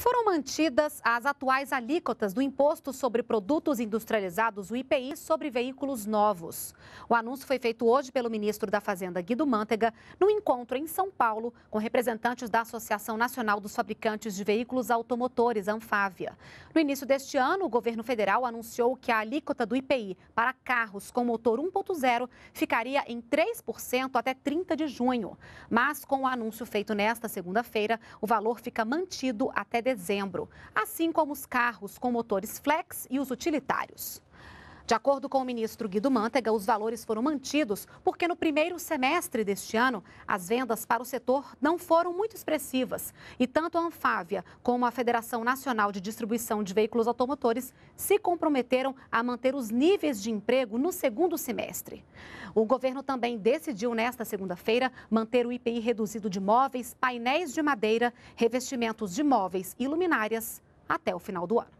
Foram mantidas as atuais alíquotas do Imposto sobre Produtos Industrializados, o IPI, sobre veículos novos. O anúncio foi feito hoje pelo ministro da Fazenda, Guido Mantega, no encontro em São Paulo com representantes da Associação Nacional dos Fabricantes de Veículos Automotores, Anfávia. No início deste ano, o governo federal anunciou que a alíquota do IPI para carros com motor 1.0 ficaria em 3% até 30 de junho. Mas, com o anúncio feito nesta segunda-feira, o valor fica mantido até dezembro, assim como os carros com motores flex e os utilitários. De acordo com o ministro Guido Mantega, os valores foram mantidos porque no primeiro semestre deste ano, as vendas para o setor não foram muito expressivas. E tanto a Anfávia como a Federação Nacional de Distribuição de Veículos Automotores se comprometeram a manter os níveis de emprego no segundo semestre. O governo também decidiu nesta segunda-feira manter o IPI reduzido de móveis, painéis de madeira, revestimentos de móveis e luminárias até o final do ano.